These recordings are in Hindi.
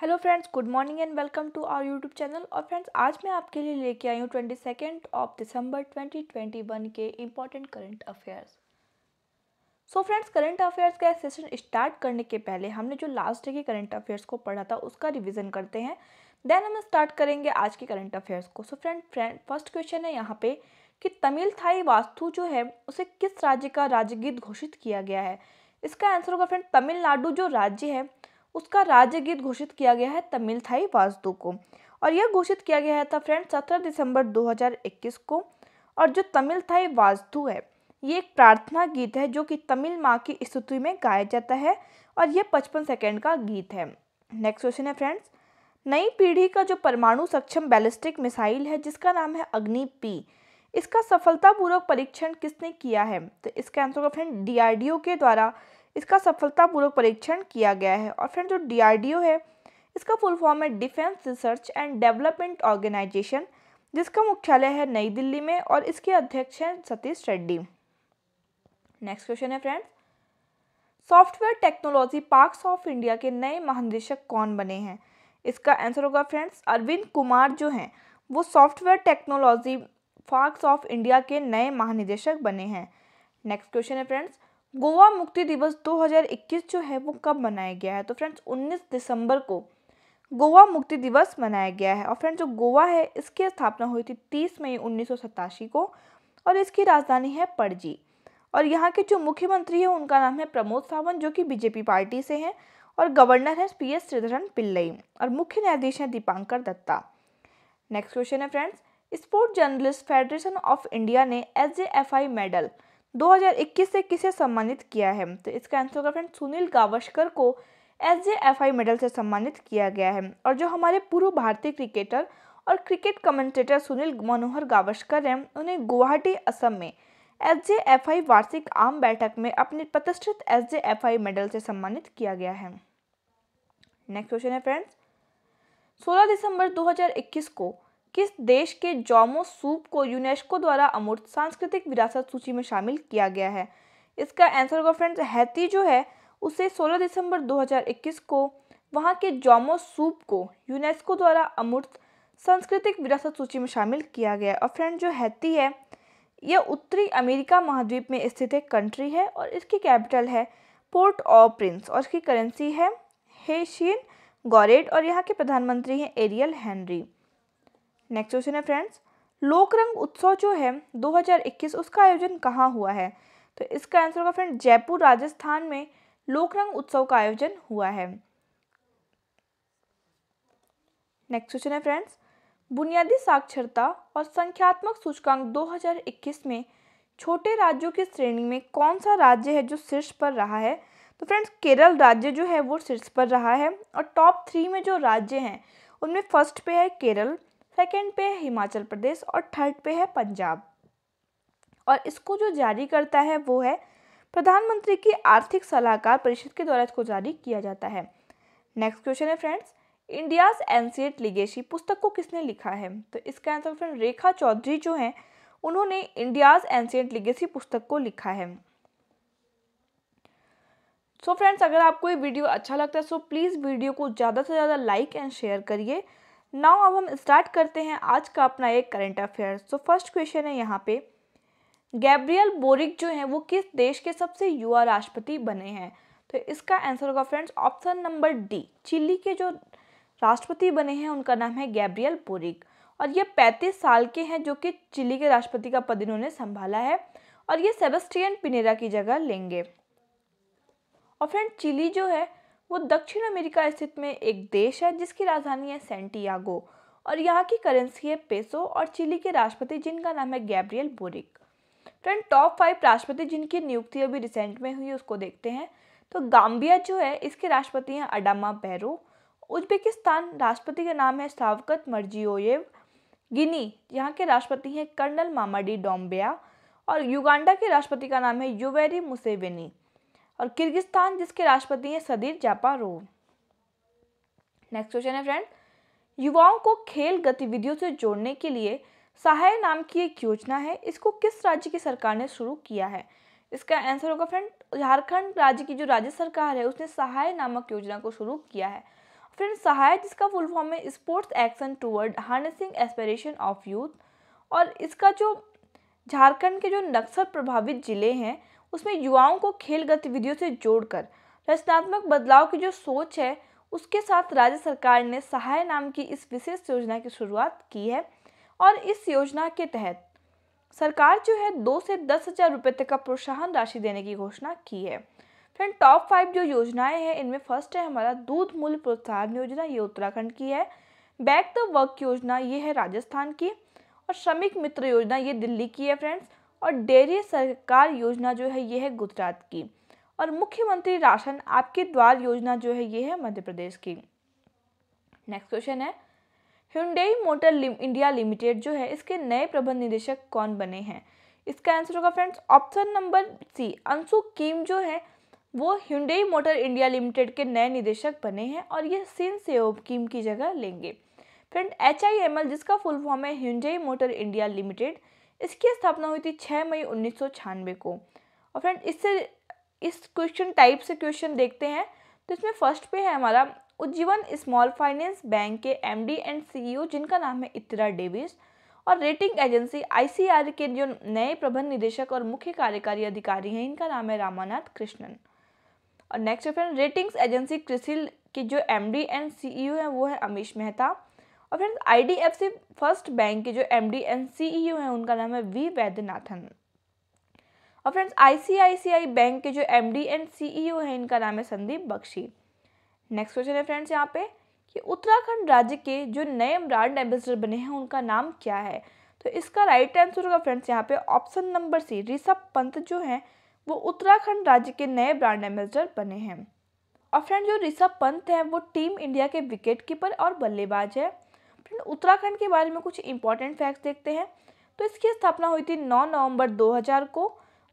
hello friends good morning and welcome to our YouTube channel और फ्रेंड्स आज मैं आपके लिए लेके आई हूँ twenty second of December twenty twenty one के important current affairs so friends current affairs का सेशन स्टार्ट करने के पहले हमने जो लास्ट डे के करंट अफेयर्स को पढ़ा था उसका रिविजन करते हैं देन हम स्टार्ट करेंगे आज के करंट अफेयर्स को so friend friend first question है यहाँ पे कि तमिल थाई वास्तु जो है उसे किस राज्य का राजगीत घोषित किया गया है इसका आंसर होगा फ्रेंड तमिलनाडु जो राज्य है उसका राज्य गीत घोषित किया गया है तमिल थाई वास्तु को और यह घोषित किया गया है था फ्रेंड सत्रह दिसंबर 2021 को और जो तमिल थाई वास्तु है ये एक प्रार्थना गीत है जो कि तमिल माँ की स्तुति में गाया जाता है और यह पचपन सेकेंड का गीत है नेक्स्ट क्वेश्चन है फ्रेंड्स नई पीढ़ी का जो परमाणु सक्षम बैलिस्टिक मिसाइल है जिसका नाम है अग्नि पी इसका सफलतापूर्वक परीक्षण किसने किया है तो इसका आंसर होगा फ्रेंड डीआरडीओ के द्वारा इसका सफलतापूर्वक परीक्षण किया गया है और फ्रेंड जो डी है इसका फुल फॉर्म है defence research and development organisation जिसका मुख्यालय है नई दिल्ली में और इसके अध्यक्ष हैं सतीश रेड्डी नेक्स्ट क्वेश्चन है friends software technology parks of India के नए महानिदेशक कौन बने हैं इसका आंसर होगा फ्रेंड्स अरविंद कुमार जो हैं वो software technology parks of India के नए महानिदेशक बने हैं नेक्स्ट क्वेश्चन है फ्रेंड्स गोवा मुक्ति दिवस 2021 जो है वो कब मनाया गया है तो फ्रेंड्स 19 दिसंबर को गोवा मुक्ति दिवस मनाया गया है और फ्रेंड्स जो गोवा है इसकी स्थापना हुई थी 30 मई उन्नीस को और इसकी राजधानी है पणजी और यहाँ के जो मुख्यमंत्री हैं उनका नाम है प्रमोद सावंत जो कि बीजेपी पार्टी से हैं और गवर्नर हैं पी एस श्रीधरन पिल्लई और मुख्य न्यायाधीश हैं दीपांकर दत्ता नेक्स्ट क्वेश्चन है friends sport journalist federation of India ने एस मेडल 2021 से किसे सम्मानित किया है तो इसका आंसर होगा फ्रेंड सुनील गावस्कर को S J F I medal से सम्मानित किया गया है और जो हमारे पूर्व भारतीय क्रिकेटर और क्रिकेट कमेंटेटर सुनील मनोहर गावस्कर हैं उन्हें गुवाहाटी असम में एस जे एफ आई वार्षिक आम बैठक में अपने प्रतिष्ठित S J F I medal से सम्मानित किया गया है नेक्स्ट क्वेश्चन है फ्रेंड्स 16 दिसंबर 2021 को किस देश के जोमो सूप को यूनेस्को द्वारा अमूर्त सांस्कृतिक विरासत सूची में शामिल किया गया है इसका आंसर होगा फ्रेंड्स हैती जो है उसे 16 दिसंबर 2021 को वहाँ के जोमो सूप को यूनेस्को द्वारा अमूर्त सांस्कृतिक विरासत सूची में शामिल किया गया और फ्रेंड जो हैती है यह उत्तरी अमेरिका महाद्वीप में स्थित एक कंट्री है और इसकी कैपिटल है पोर्ट ऑफ प्रिंस और इसकी करेंसी है हेशियन गौरेड और यहाँ के प्रधानमंत्री हैं एरियल हैंनरी नेक्स्ट क्वेश्चन है फ्रेंड्स लोक रंग उत्सव जो है 2021 उसका आयोजन कहाँ हुआ है तो इसका आंसर होगा फ्रेंड जयपुर राजस्थान में लोक रंग उत्सव का आयोजन हुआ है नेक्स्ट क्वेश्चन है फ्रेंड्स बुनियादी साक्षरता और संख्यात्मक सूचकांक 2021 में छोटे राज्यों की श्रेणी में कौन सा राज्य है जो शीर्ष पर रहा है तो फ्रेंड्स केरल राज्य जो है वो शीर्ष पर रहा है और टॉप थ्री में जो राज्य हैं उनमें फर्स्ट पे है केरल सेकंड पे है हिमाचल प्रदेश और थर्ड पे है पंजाब और इसको जो जारी करता है वो है प्रधानमंत्री की आर्थिक सलाहकार परिषद के द्वारा इसको जारी किया जाता है नेक्स्ट क्वेश्चन है फ्रेंड्स इंडियाज एनसीएट लिगेशी पुस्तक को किसने लिखा है तो इसका आंसर फ्रेंड रेखा चौधरी जो हैं उन्होंने इंडियाज एनसीएट लिगेसी पुस्तक को लिखा है सो so फ्रेंड्स अगर आपको ये वीडियो अच्छा लगता है सो प्लीज़ वीडियो को ज़्यादा से ज़्यादा लाइक एंड शेयर करिए नाउ अब हम स्टार्ट करते हैं आज का अपना एक current affair so first question है यहाँ पे गैब्रियल बोरिक जो है वो किस देश के सबसे युवा राष्ट्रपति बने हैं तो इसका आंसर होगा friends option number D Chile के जो राष्ट्रपति बने हैं उनका नाम है गैब्रियल बोरिक और ये पैंतीस साल के हैं जो कि चिली के राष्ट्रपति का पद इन्होंने संभाला है और ये सेबेस्टियन पिनेरा की जगह लेंगे और फ्रेंड चिली जो है वो दक्षिण अमेरिका स्थित में एक देश है जिसकी राजधानी है सेंटियागो और यहाँ की करेंसी है पेसो और चिली के राष्ट्रपति जिनका नाम है Gabriel Boric friend top five राष्ट्रपति जिनकी नियुक्ति अभी रिसेंट में हुई उसको देखते हैं तो गाम्बिया जो है इसके राष्ट्रपति हैं अडामा पैरो उज्बेकिस्तान राष्ट्रपति का नाम है सावकत मर्जियोयेव गिनी यहाँ के राष्ट्रपति हैं कर्नल मामाडी डोम्बिया और युगांडा के राष्ट्रपति का नाम है युवेरी मुसेवेनी और किर्गिस्तान जिसके राष्ट्रपति हैं सदीर जापारोव नेक्स्ट क्वेश्चन है फ्रेंड युवाओं को खेल गतिविधियों से जोड़ने के लिए सहाय नाम की एक योजना है इसको किस राज्य की सरकार ने शुरू किया है इसका आंसर होगा फ्रेंड झारखंड राज्य की जो राज्य सरकार है उसने सहाय नामक योजना को शुरू किया है फ्रेंड सहाय जिसका फुल फॉर्म है sports action toward harnessing aspiration of youth और इसका जो झारखंड के जो नक्सल प्रभावित ज़िले हैं उसमें युवाओं को खेल गतिविधियों से जोड़कर रचनात्मक बदलाव की जो सोच है उसके साथ राज्य सरकार ने सहाय नाम की इस विशेष योजना की शुरुआत की है और इस योजना के तहत सरकार जो है दो से दस हज़ार रुपये तक का प्रोत्साहन राशि देने की घोषणा की है फ्रेंड टॉप फाइव जो योजनाएं हैं इनमें फर्स्ट है हमारा दूध मूल्य प्रोत्साहन योजना ये उत्तराखंड की है बैक द वर्क योजना ये है राजस्थान की और श्रमिक मित्र योजना ये दिल्ली की है फ्रेंड्स और डेयरी सरकार योजना जो है ये है गुजरात की और मुख्यमंत्री राशन आपके द्वार योजना जो है ये है मध्य प्रदेश की नेक्स्ट क्वेश्चन है हिंडई मोटर इंडिया लिमिटेड जो है इसके नए प्रबंध निदेशक कौन बने हैं इसका आंसर होगा friends option number C Anshu Kim जो है वो हिंडई मोटर इंडिया लिमिटेड के नए निदेशक बने हैं और ये सिन सेओब कीम की जगह लेंगे friend H I M L जिसका फुल फॉर्म है हिंडई मोटर इंडिया लिमिटेड इसकी स्थापना हुई थी छः मई उन्नीस को और फ्रेंड इससे इस क्वेश्चन टाइप से क्वेश्चन देखते हैं तो इसमें फर्स्ट पे है हमारा उज्जीवन स्मॉल फाइनेंस बैंक के एमडी एंड सीईओ जिनका नाम है इतरा डेविस और रेटिंग एजेंसी आईसीआर के जो नए प्रबंध निदेशक और मुख्य कार्यकारी अधिकारी हैं इनका नाम है रामानाथ कृष्णन और नेक्स्ट है फ्रेंड रेटिंग्स एजेंसी क्रिसिल के जो एमडी एंड सीईओ हैं वो है अमीश मेहता और फ्रेंड्स आईडीएफसी फर्स्ट बैंक के जो एमडी एंड सीईओ हैं उनका नाम है वी वैद्यनाथन और फ्रेंड्स आईसीआईसीआई बैंक के जो एमडी एंड सीईओ हैं इनका नाम है संदीप बख्शी नेक्स्ट क्वेश्चन है फ्रेंड्स यहाँ पे कि उत्तराखंड राज्य के जो नए ब्रांड एम्बेसडर बने हैं उनका नाम क्या है तो इसका राइट आंसर होगा फ्रेंड्स यहाँ पे option number C Rishabh Pant जो हैं वो उत्तराखंड राज्य के नए ब्रांड एम्बेसडर बने हैं और फ्रेंड जो ऋषभ पंत हैं वो टीम इंडिया के विकेट कीपर और बल्लेबाज है फ्रेंड उत्तराखंड के बारे में कुछ इंपॉर्टेंट फैक्ट्स देखते हैं तो इसकी स्थापना हुई थी 9 नवंबर 2000 को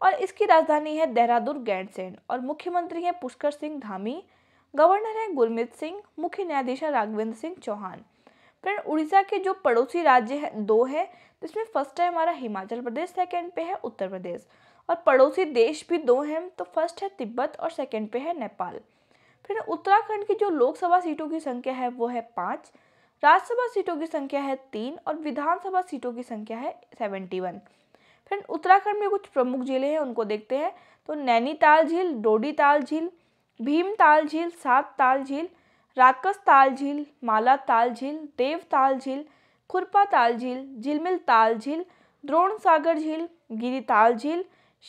और इसकी राजधानी है देहरादून गैंडसेन और मुख्यमंत्री हैं पुष्कर सिंह धामी गवर्नर हैं गुरमित सिंह मुख्य न्यायाधीश हैं राघवेंद्र सिंह चौहान फ्रेंड उड़ीसा के जो पड़ोसी राज्य हैं दो है तो इसमें फर्स्ट है हमारा हिमाचल प्रदेश सेकेंड पे है उत्तर प्रदेश और पड़ोसी देश भी दो हैं तो फर्स्ट है तिब्बत और सेकेंड पे है नेपाल फिर उत्तराखंड की जो लोकसभा सीटों की संख्या है वो है पाँच राज्यसभा सीटों की संख्या है तीन और विधानसभा सीटों की संख्या है सेवेंटी वन फ्रेंड उत्तराखंड में कुछ प्रमुख जिले हैं उनको देखते हैं तो नैनीताल झील डोडी ताल झील भीमताल झील सात ताल झील राकस ताल झील माला ताल झील देव ताल झील खुरपा ताल झील झिलमिल ताल झील द्रोण सागर झील गिरी ताल झील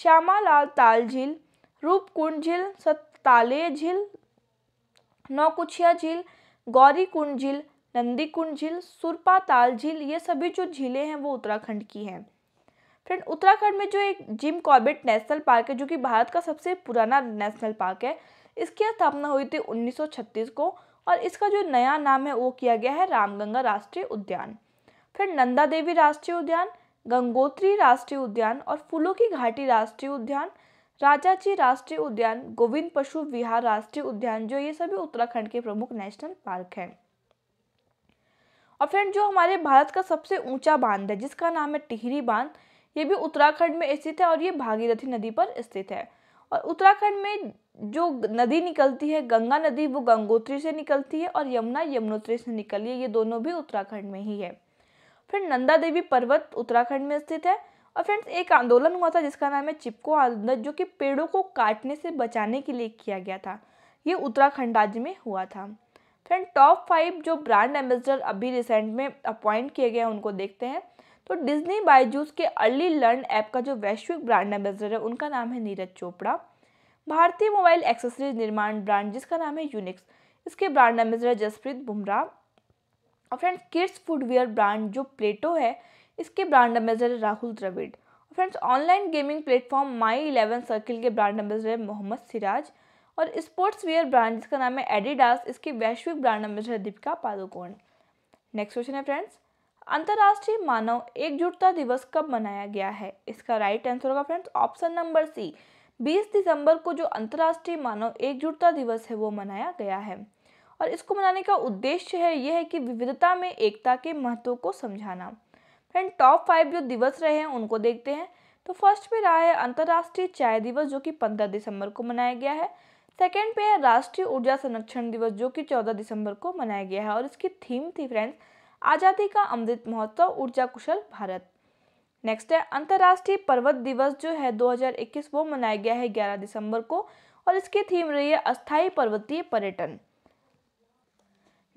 श्यामालाल ताल झील रूपकुंड झील सत्ताले झील नौकुछिया झील गौरीकुंड झील नंदीकुंड झील सुरपा ताल झील ये सभी जो झीलें हैं वो उत्तराखंड की हैं फ्रेंड उत्तराखंड में जो एक जिम कॉर्बेट नेशनल पार्क है जो कि भारत का सबसे पुराना नेशनल पार्क है इसकी स्थापना हुई थी 1936 को और इसका जो नया नाम है वो किया गया है रामगंगा राष्ट्रीय उद्यान फिर नंदा देवी राष्ट्रीय उद्यान गंगोत्री राष्ट्रीय उद्यान और फूलों की घाटी राष्ट्रीय उद्यान राजा जी राष्ट्रीय उद्यान गोविंद पशु विहार राष्ट्रीय उद्यान जो ये सभी उत्तराखंड के प्रमुख नेशनल पार्क हैं और फ्रेंड जो हमारे भारत का सबसे ऊंचा बांध है जिसका नाम है टिहरी बांध ये भी उत्तराखंड में स्थित है और ये भागीरथी नदी पर स्थित है और उत्तराखंड में जो नदी निकलती है गंगा नदी वो गंगोत्री से निकलती है और यमुना यमुनोत्री से निकली है ये दोनों भी उत्तराखंड में ही है फिर नंदा देवी पर्वत उत्तराखंड में स्थित है और फ्रेंड्स एक आंदोलन हुआ था जिसका नाम है चिपको आंदोलन जो कि पेड़ों को काटने से बचाने के लिए किया गया था ये उत्तराखंड राज्य में हुआ था फ्रेंड टॉप फाइव जो ब्रांड एम्बेसडर अभी रिसेंट में अपॉइंट किए गए हैं उनको देखते हैं तो डिज्नी बायजूस के अर्ली लर्न ऐप का जो वैश्विक ब्रांड एम्बेसडर है उनका नाम है नीरज चोपड़ा भारतीय मोबाइल एक्सेसरीज निर्माण ब्रांड जिसका नाम है यूनिक्स इसके ब्रांड एम्बेसडर जसप्रीत बुमराह और फ्रेंड्स किड्स फूडवेयर ब्रांड जो प्लेटो है इसके brand ambassador Rahul Dravid friends online gaming platform my eleven circle के ब्रांड एम्बेसडर मोहम्मद सिराज और स्पोर्ट्स वेयर ब्रांड जिसका नाम है एडिडास इसके वैश्विक brand ambassador Deepika Padukone next question है फ्रेंड्स अंतर्राष्ट्रीय मानव एकजुटता दिवस कब मनाया गया है इसका राइट आंसर होगा फ्रेंड्स ऑप्शन नंबर सी 20 दिसंबर को जो अंतर्राष्ट्रीय मानव एकजुटता दिवस है वो मनाया गया है और इसको मनाने का उद्देश्य है यह है कि विविधता में एकता के महत्व को समझाना फ्रेंड टॉप फाइव जो दिवस रहे हैं उनको देखते हैं तो फर्स्ट में रहा है अंतर्राष्ट्रीय चाय दिवस जो कि पंद्रह दिसंबर को मनाया गया है सेकेंड पे है राष्ट्रीय ऊर्जा संरक्षण दिवस जो कि 14 दिसंबर को मनाया गया है और इसकी थीम थी फ्रेंड्स आज़ादी का अमृत महोत्सव ऊर्जा कुशल भारत नेक्स्ट है अंतर्राष्ट्रीय पर्वत दिवस जो है 2021 वो मनाया गया है 11 दिसंबर को और इसकी थीम रही है अस्थायी पर्वतीय पर्यटन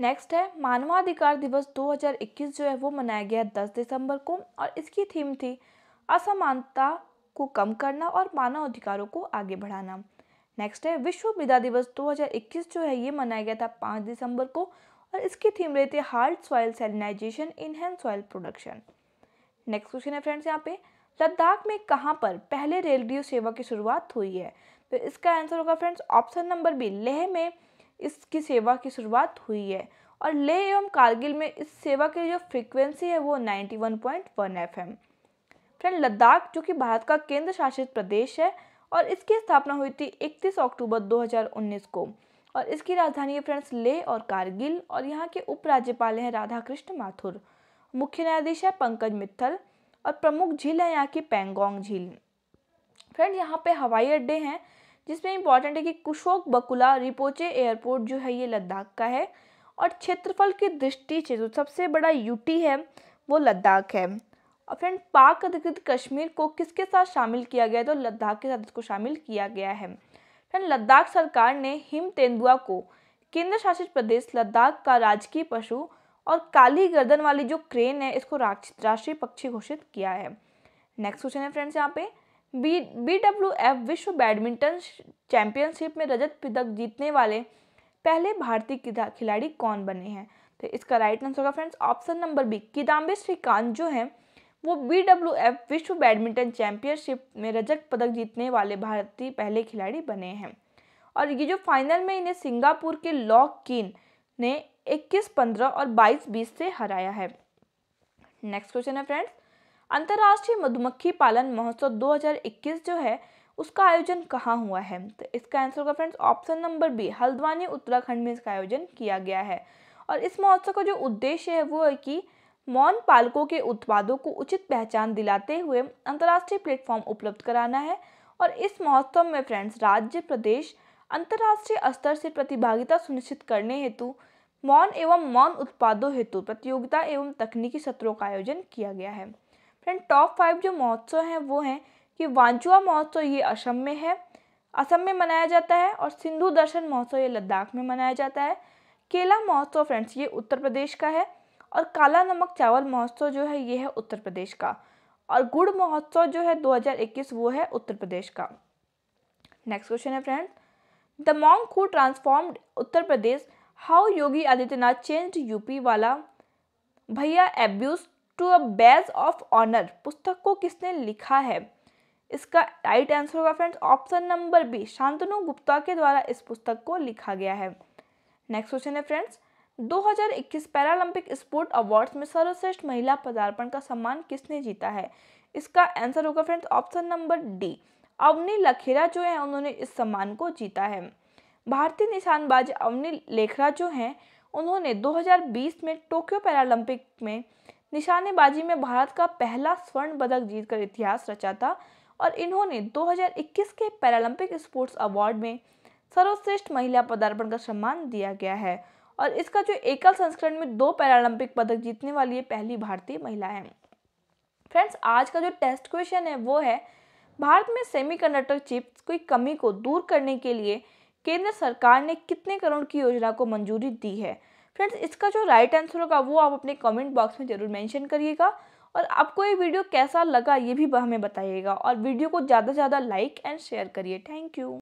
नेक्स्ट है मानवाधिकार दिवस 2021 जो है वो मनाया गया है 10 दिसंबर को और इसकी थीम थी असमानता को कम करना और मानव अधिकारों को आगे बढ़ाना नेक्स्ट है विश्व मृदा दिवस 2021 जो है ये मनाया गया था पाँच दिसंबर को और इसकी थीम रही थी halt soil salinization enhance soil production next question है फ्रेंड्स यहाँ पे लद्दाख में कहाँ पर पहले रेलडियो सेवा की शुरुआत हुई है तो इसका आंसर होगा friends option number B Leh में इसकी सेवा की शुरुआत हुई है और लेह एवं कारगिल में इस सेवा की जो फ्रिक्वेंसी है वो नाइन्टी वन फ्रेंड लद्दाख जो कि भारत का केंद्र शासित प्रदेश है और इसकी स्थापना हुई थी 31 अक्टूबर 2019 को और इसकी राजधानी है फ्रेंड्स ले और कारगिल और यहाँ के उपराज्यपाल हैं राधा कृष्ण माथुर मुख्य न्यायाधीश है पंकज मित्तल और प्रमुख झील है यहाँ की पेंगोंग झील फ्रेंड यहाँ पे हवाई अड्डे हैं जिसमें इम्पोर्टेंट है कि कुशोक बकुला रिपोचे एयरपोर्ट जो है ये लद्दाख का है और क्षेत्रफल की दृष्टि से जो सबसे बड़ा यूटी है वो लद्दाख है और फ्रेंड पाक अधिकृत कश्मीर को किसके साथ शामिल किया गया है तो लद्दाख के साथ इसको शामिल किया गया है फ्रेंड लद्दाख सरकार ने हिम तेंदुआ को केंद्र शासित प्रदेश लद्दाख का राजकीय पशु और काली गर्दन वाली जो क्रेन है इसको राष्ट्रीय पक्षी घोषित किया है नेक्स्ट क्वेश्चन है फ्रेंड्स यहाँ पे बी बी डब्ल्यू एफ विश्व बैडमिंटन चैंपियनशिप में रजत पदक जीतने वाले पहले भारतीय खिलाड़ी कौन बने हैं तो इसका राइट आंसर होगा friends option number B Kidambi Srikanth जो हैं वो बी डब्ल्यू एफ विश्व बैडमिंटन चैंपियनशिप में रजत पदक जीतने वाले भारतीय पहले खिलाड़ी बने हैं और ये जो फाइनल में इन्हें सिंगापुर के लॉक किन ने 21 15 और 22 20 से हराया है नेक्स्ट क्वेश्चन है फ्रेंड्स अंतर्राष्ट्रीय मधुमक्खी पालन महोत्सव 2021 जो है उसका आयोजन कहाँ हुआ है तो इसका आंसर होगा friends option number B Haldwani Uttarakhand में इसका आयोजन किया गया है और इस महोत्सव का जो उद्देश्य है वो है कि मौन पालकों के उत्पादों को उचित पहचान दिलाते हुए अंतर्राष्ट्रीय प्लेटफॉर्म उपलब्ध कराना है और इस महोत्सव में फ्रेंड्स राज्य प्रदेश अंतर्राष्ट्रीय स्तर से प्रतिभागिता सुनिश्चित करने हेतु मौन एवं मौन उत्पादों हेतु प्रतियोगिता एवं तकनीकी सत्रों का आयोजन किया गया है फ्रेंड टॉप फाइव जो महोत्सव हैं वो हैं कि वांचुआ महोत्सव ये असम में है असम में मनाया जाता है और सिंधु दर्शन महोत्सव ये लद्दाख में मनाया जाता है केला महोत्सव फ्रेंड्स ये उत्तर प्रदेश का है और काला नमक चावल महोत्सव जो है ये है उत्तर प्रदेश का और गुड़ महोत्सव जो है 2021 वो है उत्तर प्रदेश का नेक्स्ट क्वेश्चन है friend the monk who transformed Uttar Pradesh how Yogi Adityanath change UP वाला भैया abuse to a badge of honour पुस्तक को किसने लिखा है इसका राइट आंसर होगा friends option number B Shantanu Gupta के द्वारा इस पुस्तक को लिखा गया है नेक्स्ट क्वेश्चन है फ्रेंड्स 2021 पैरालंपिक स्पोर्ट अवार्ड्स में सर्वश्रेष्ठ महिला पदार्पण का सम्मान किसने जीता है इसका आंसर होगा friends option number D Avani Lekhara जो है उन्होंने इस सम्मान को जीता है भारतीय निशानबाज अवनी लेखरा जो हैं उन्होंने 2020 में टोक्यो पैरालंपिक में निशानेबाजी में भारत का पहला स्वर्ण पदक जीतकर इतिहास रचा था और इन्होंने 2021 के पैरालंपिक स्पोर्ट्स अवार्ड में सर्वश्रेष्ठ महिला पदार्पण का सम्मान दिया गया है और इसका जो एकल संस्करण में दो पैरालंपिक पदक जीतने वाली ये पहली भारतीय महिला है फ्रेंड्स आज का जो टेस्ट क्वेश्चन है वो है भारत में सेमीकंडक्टर चिप्स की कमी को दूर करने के लिए केंद्र सरकार ने कितने करोड़ की योजना को मंजूरी दी है फ्रेंड्स इसका जो राइट आंसर होगा वो आप अपने कमेंट बॉक्स में ज़रूर मेंशन करिएगा और आपको ये वीडियो कैसा लगा ये भी हमें बताइएगा और वीडियो को ज़्यादा से ज़्यादा लाइक एंड शेयर करिए थैंक यू